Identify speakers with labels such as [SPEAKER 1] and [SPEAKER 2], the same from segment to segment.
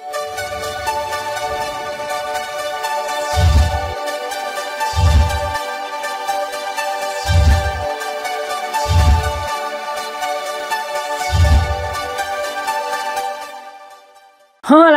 [SPEAKER 1] Thank you.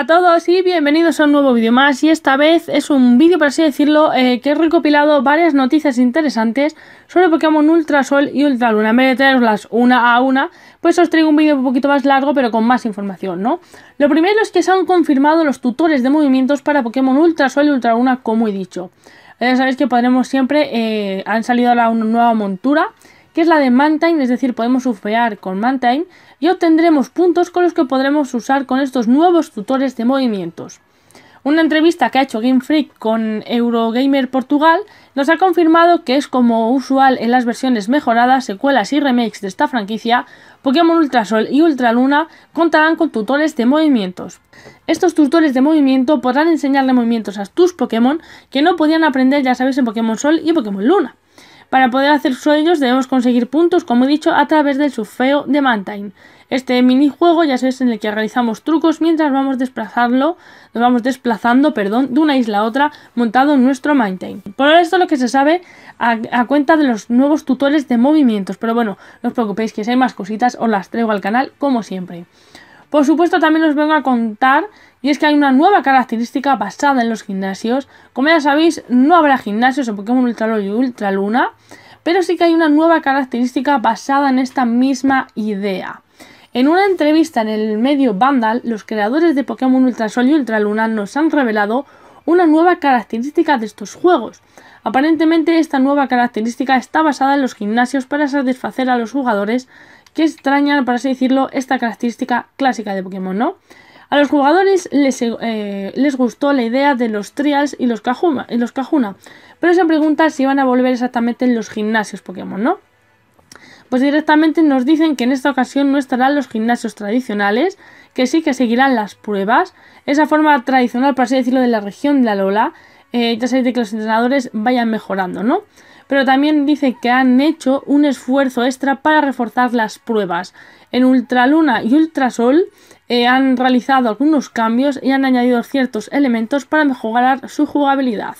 [SPEAKER 1] Hola a todos y bienvenidos a un nuevo vídeo más y esta vez es un vídeo por así decirlo eh, que he recopilado varias noticias interesantes sobre Pokémon Ultra Sol y Ultra Luna. En vez de tenerlas una a una, pues os traigo un vídeo un poquito más largo pero con más información, ¿no? Lo primero es que se han confirmado los tutores de movimientos para Pokémon Ultra Sol y Ultra Luna como he dicho. Ya sabéis que podremos siempre, eh, han salido a una nueva montura que es la de Mantine, es decir, podemos surfear con Mantine y obtendremos puntos con los que podremos usar con estos nuevos tutores de movimientos. Una entrevista que ha hecho Game Freak con Eurogamer Portugal nos ha confirmado que es como usual en las versiones mejoradas, secuelas y remakes de esta franquicia, Pokémon Ultra Sol y Ultra Luna contarán con tutores de movimientos. Estos tutores de movimiento podrán enseñarle movimientos a tus Pokémon que no podían aprender, ya sabéis, en Pokémon Sol y Pokémon Luna. Para poder hacer sueños debemos conseguir puntos, como he dicho, a través del surfeo de Mantine. Este minijuego ya sabéis en el que realizamos trucos mientras vamos desplazarlo, nos vamos desplazando, perdón, de una isla a otra montado en nuestro Mantine. Por esto es lo que se sabe a, a, cuenta de los nuevos tutores de movimientos, pero bueno, no os preocupéis que si hay más cositas os las traigo al canal como siempre. Por supuesto también os vengo a contar y es que hay una nueva característica basada en los gimnasios. Como ya sabéis, no habrá gimnasios en Pokémon Sol y Luna pero sí que hay una nueva característica basada en esta misma idea. En una entrevista en el medio Vandal, los creadores de Pokémon Sol y Luna nos han revelado una nueva característica de estos juegos. Aparentemente esta nueva característica está basada en los gimnasios para satisfacer a los jugadores que extrañan, por así decirlo, esta característica clásica de Pokémon, ¿no? A los jugadores eh, les, gustó la idea de los trials y los, cajuna, pero se pregunta si van a volver exactamente en los gimnasios Pokémon, ¿no? Pues directamente nos dicen que en esta ocasión no estarán los gimnasios tradicionales, que sí que seguirán las pruebas, esa forma tradicional, por así decirlo, de la región de la Lola, eh, ya sabéis que los entrenadores vayan mejorando, ¿no? pero también dice que han hecho un esfuerzo extra para reforzar las pruebas. En Ultraluna y Ultrasol eh, han realizado algunos cambios y han añadido ciertos elementos para mejorar su jugabilidad.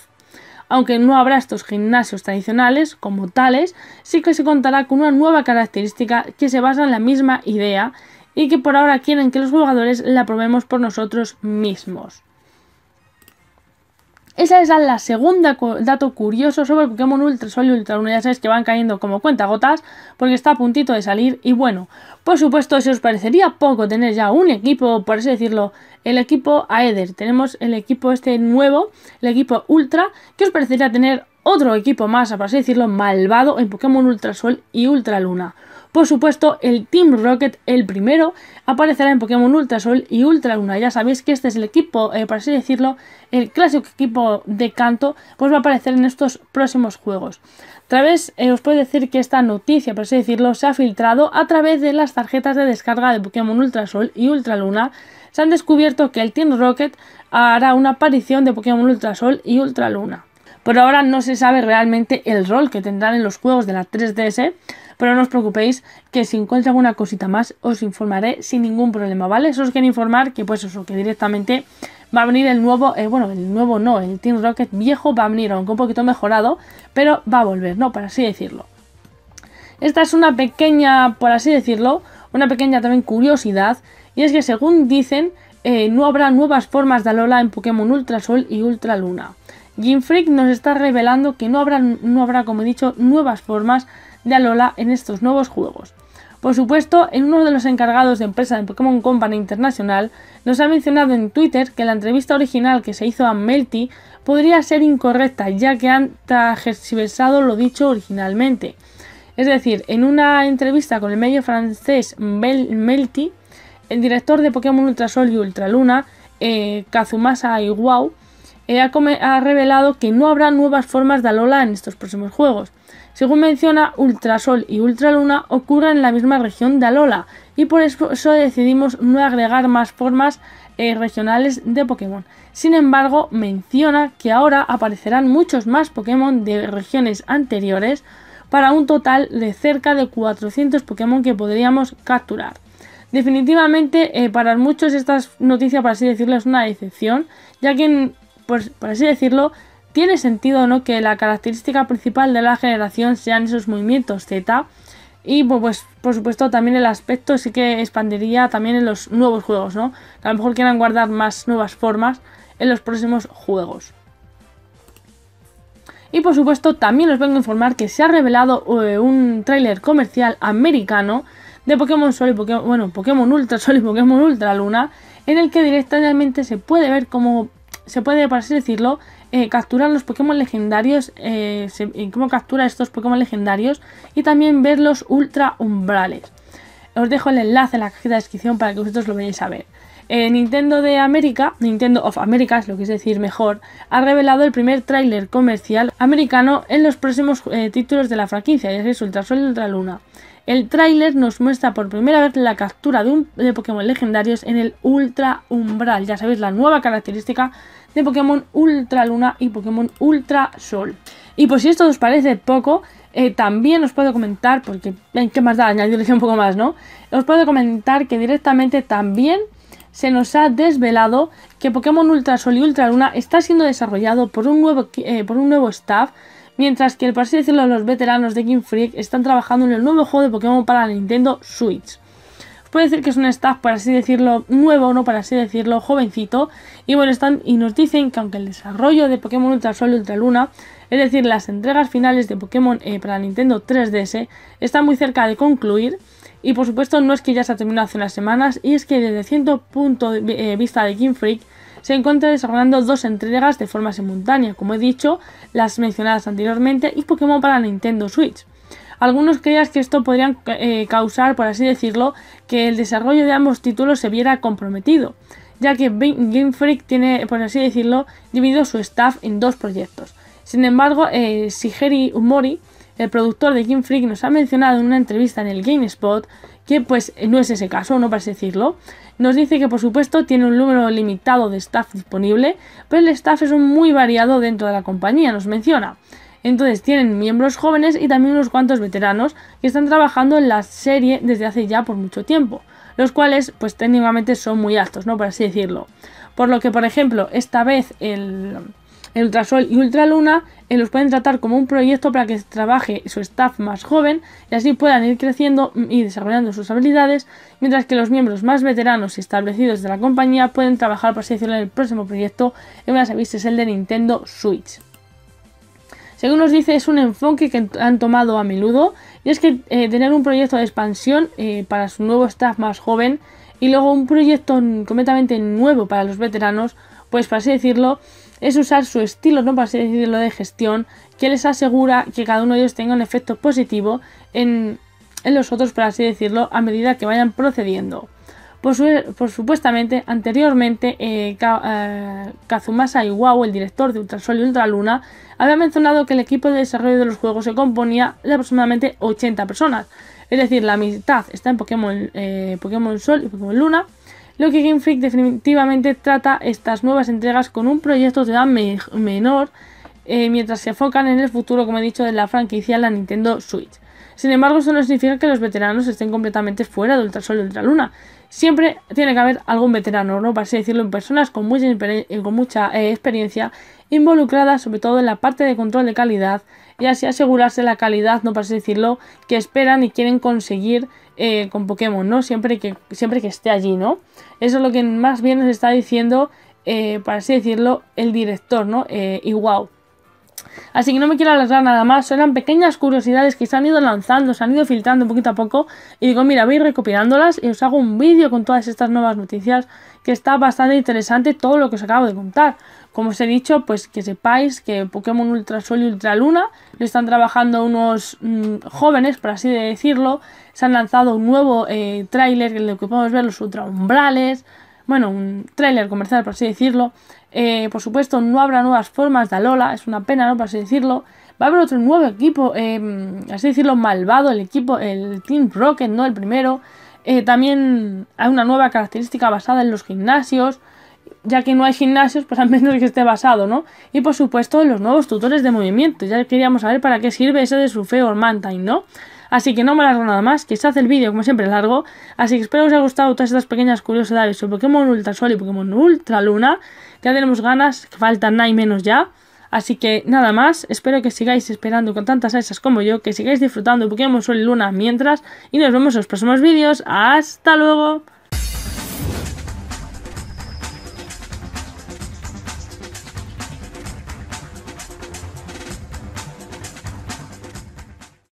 [SPEAKER 1] Aunque no habrá estos gimnasios tradicionales como tales, sí que se contará con una nueva característica que se basa en la misma idea y que por ahora quieren que los jugadores la probemos por nosotros mismos. Esa es la segunda dato curioso sobre el Pokémon Ultra Sol y Ultra Luna, Ya sabéis que van cayendo como cuentagotas porque está a puntito de salir. Y bueno, por supuesto, si os parecería poco tener ya un equipo, por así decirlo, el equipo Aether. Tenemos el equipo este nuevo, el equipo Ultra, que os parecería tener otro equipo más, por así decirlo, malvado en Pokémon Ultra Sol y Ultra Luna. Por supuesto, el Team Rocket, el primero, aparecerá en Pokémon Ultra Sol y Ultra Luna. Ya sabéis que este es el equipo, eh, por así decirlo, el clásico equipo de canto, pues va a aparecer en estos próximos juegos. A través, eh, os puedo decir que esta noticia, por así decirlo, se ha filtrado a través de las tarjetas de descarga de Pokémon Ultra Sol y Ultra Luna. Se han descubierto que el Team Rocket hará una aparición de Pokémon Ultra Sol y Ultra Luna. Por ahora no se sabe realmente el rol que tendrán en los juegos de la 3DS, pero no os preocupéis que si encuentro alguna cosita más os informaré sin ningún problema, ¿vale? Eso os quiero informar que pues eso, que directamente va a venir el nuevo, eh, bueno, el nuevo no, el Team Rocket viejo va a venir, aunque un poquito mejorado, pero va a volver, ¿no? Por así decirlo. Esta es una pequeña, por así decirlo, una pequeña también curiosidad, y es que según dicen, eh, no habrá nuevas formas de Alola en Pokémon Ultra Sol y Ultra Luna. Jim Freak nos está revelando que no habrá, no habrá, como he dicho, nuevas formas de Alola en estos nuevos juegos. Por supuesto, en uno de los encargados de empresa de Pokémon Company International nos ha mencionado en Twitter que la entrevista original que se hizo a Melty podría ser incorrecta, ya que han transversado lo dicho originalmente. Es decir, en una entrevista con el medio francés Melty, el director de Pokémon Ultrasol y Ultraluna, Luna, eh, Kazumasa Iwao, ha, revelado que no habrá nuevas formas de Alola en estos próximos juegos. Según menciona, Ultrasol y Ultraluna ocurren en la misma región de Alola y por eso decidimos no agregar más formas eh, regionales de Pokémon. Sin embargo, menciona que ahora aparecerán muchos más Pokémon de regiones anteriores para un total de cerca de 400 Pokémon que podríamos capturar. Definitivamente, eh, para muchos esta noticia, por así decirlo, es una decepción, ya que en por, por así decirlo, tiene sentido ¿no? que la característica principal de la generación sean esos movimientos Z. Y pues, por supuesto también el aspecto sí que expandiría también en los nuevos juegos, ¿no? Que a lo mejor quieran guardar más nuevas formas en los próximos juegos. Y por supuesto también os vengo a informar que se ha revelado eh, un tráiler comercial americano de Pokémon Sol y Pokémon, bueno, Pokémon Ultra Sol y Pokémon Ultra Luna, en el que directamente se puede ver cómo se puede, por así decirlo, eh, capturar los Pokémon legendarios, eh, eh, cómo captura estos Pokémon legendarios y también ver los ultra umbrales. Os dejo el enlace en la cajita de descripción para que vosotros lo veáis a ver. Eh, Nintendo de América, Nintendo of America es lo que es decir mejor, ha revelado el primer tráiler comercial americano en los próximos títulos de la franquicia, ya es Sol y Luna. El tráiler nos muestra por primera vez la captura de, un, de Pokémon legendarios en el Ultra Umbral, ya sabéis, la nueva característica Pokémon Ultra Luna y Pokémon Ultra Sol. Y pues, si esto os parece poco, eh, también os puedo comentar, porque qué más da Añadir un poco más, ¿no? Os puedo comentar que directamente también se nos ha desvelado que Pokémon Ultra Sol y Ultra Luna está siendo desarrollado por un nuevo, eh, por un nuevo staff, mientras que, por así decirlo, los veteranos de King Freak están trabajando en el nuevo juego de Pokémon para Nintendo Switch puede decir que es un staff, para así decirlo, nuevo, o no para así decirlo, jovencito. Y bueno, están y nos dicen que aunque el desarrollo de Pokémon Ultra Sol y Ultra Luna, es decir, las entregas finales de Pokémon eh, para Nintendo 3DS, está muy cerca de concluir. Y por supuesto, no es que ya se ha terminado hace unas semanas, y es que desde cierto punto de eh, vista de Game Freak, se encuentra desarrollando dos entregas de forma simultánea, como he dicho, las mencionadas anteriormente, y Pokémon para Nintendo Switch. Algunos creían que esto podría eh, causar, por así decirlo, que el desarrollo de ambos títulos se viera comprometido, ya que Game Freak tiene, por así decirlo, dividido su staff en dos proyectos. Sin embargo, eh, Sigeri Umori, el productor de Game Freak, nos ha mencionado en una entrevista en el GameSpot que pues no es ese caso, no parece decirlo. Nos dice que por supuesto tiene un número limitado de staff disponible, pero el staff es muy variado dentro de la compañía, nos menciona. Entonces tienen miembros jóvenes y también unos cuantos veteranos que están trabajando en la serie desde hace ya por mucho tiempo, los cuales pues técnicamente son muy altos, ¿no? Por así decirlo. Por lo que, por ejemplo, esta vez el, el Ultrasol y Ultraluna eh, los pueden tratar como un proyecto para que trabaje su staff más joven y así puedan ir creciendo y desarrollando sus habilidades, mientras que los miembros más veteranos y establecidos de la compañía pueden trabajar, por así decirlo, en el próximo proyecto, que ya sabéis, es el de Nintendo Switch. Según nos dice, es un enfoque que han tomado a menudo y es que eh, tener un proyecto de expansión eh, para su nuevo staff más joven y luego un proyecto completamente nuevo para los veteranos, pues para así decirlo, es usar su estilo, no para así decirlo, de gestión, que les asegura que cada uno de ellos tenga un efecto positivo en, en los otros, para así decirlo, a medida que vayan procediendo. Por, supuestamente, anteriormente, eh, eh, Kazumasa Iwao, el director de Ultrasol y Ultraluna, había mencionado que el equipo de desarrollo de los juegos se componía de aproximadamente 80 personas. Es decir, la mitad está en eh, Pokémon, Sol y Pokémon Luna, lo que Game Freak definitivamente trata estas nuevas entregas con un proyecto de edad menor, mientras se enfocan en el futuro, como he dicho, de la franquicia la Nintendo Switch. Sin embargo, eso no significa que los veteranos estén completamente fuera de Ultrasol y Ultraluna. Siempre tiene que haber algún veterano, ¿no? Para así decirlo, en personas con mucha, eh, eh, experiencia involucradas, sobre todo en la parte de control de calidad, y así asegurarse la calidad, ¿no? Para así decirlo, que esperan y quieren conseguir eh, con Pokémon, ¿no? Siempre que, siempre que esté allí, ¿no? Eso es lo que más bien nos está diciendo, para así decirlo, el director, ¿no? Eh, wow. Así que no me quiero alargar nada más, eran pequeñas curiosidades que se han ido lanzando, se han ido filtrando poquito a poco y digo, mira, voy recopilándolas y os hago un vídeo con todas estas nuevas noticias que está bastante interesante todo lo que os acabo de contar. Como os he dicho, pues que sepáis que Pokémon Ultra Sol y Ultra Luna lo están trabajando unos mm, jóvenes, por así decirlo. Se han lanzado un nuevo eh, tráiler en el que podemos ver los Ultra Umbrales, bueno, un tráiler comercial, por así decirlo eh, por supuesto, no habrá nuevas formas de Alola, es una pena, ¿no? Por así decirlo. Va a haber otro nuevo equipo, em, así decirlo, malvado, el equipo, el Team Rocket, ¿no? El primero. Eh, también hay una nueva característica basada en los gimnasios. Ya que no hay gimnasios, pues al menos que esté basado, ¿no? Y por supuesto, los nuevos tutores de movimiento. Ya queríamos saber para qué sirve ese de Surfeo Mantine, ¿no? Así que no me largo nada más, que se hace el vídeo como siempre largo, así que espero que os haya gustado todas estas pequeñas curiosidades sobre Pokémon Ultra Sol y Pokémon Ultra Luna, que ya tenemos ganas, que faltan nada y menos ya. Así que nada más, espero que sigáis esperando con tantas esas como yo, que sigáis disfrutando Pokémon Sol y Luna mientras, y nos vemos en los próximos vídeos. ¡Hasta luego!